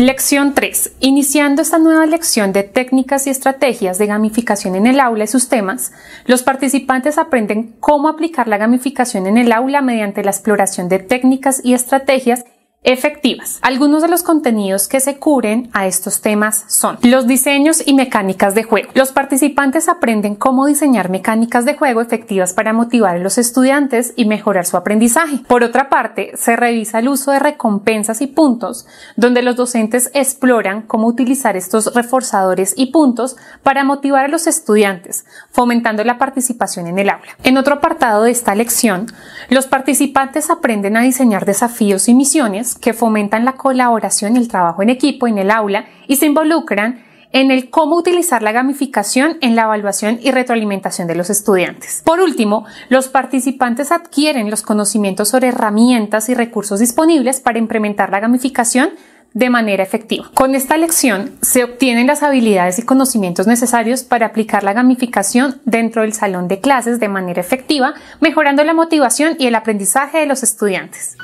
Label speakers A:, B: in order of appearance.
A: Lección 3. Iniciando esta nueva lección de técnicas y estrategias de gamificación en el aula y sus temas, los participantes aprenden cómo aplicar la gamificación en el aula mediante la exploración de técnicas y estrategias efectivas. Algunos de los contenidos que se cubren a estos temas son los diseños y mecánicas de juego. Los participantes aprenden cómo diseñar mecánicas de juego efectivas para motivar a los estudiantes y mejorar su aprendizaje. Por otra parte, se revisa el uso de recompensas y puntos, donde los docentes exploran cómo utilizar estos reforzadores y puntos para motivar a los estudiantes, fomentando la participación en el aula. En otro apartado de esta lección, los participantes aprenden a diseñar desafíos y misiones que fomentan la colaboración y el trabajo en equipo en el aula y se involucran en el cómo utilizar la gamificación en la evaluación y retroalimentación de los estudiantes. Por último, los participantes adquieren los conocimientos sobre herramientas y recursos disponibles para implementar la gamificación de manera efectiva. Con esta lección se obtienen las habilidades y conocimientos necesarios para aplicar la gamificación dentro del salón de clases de manera efectiva, mejorando la motivación y el aprendizaje de los estudiantes.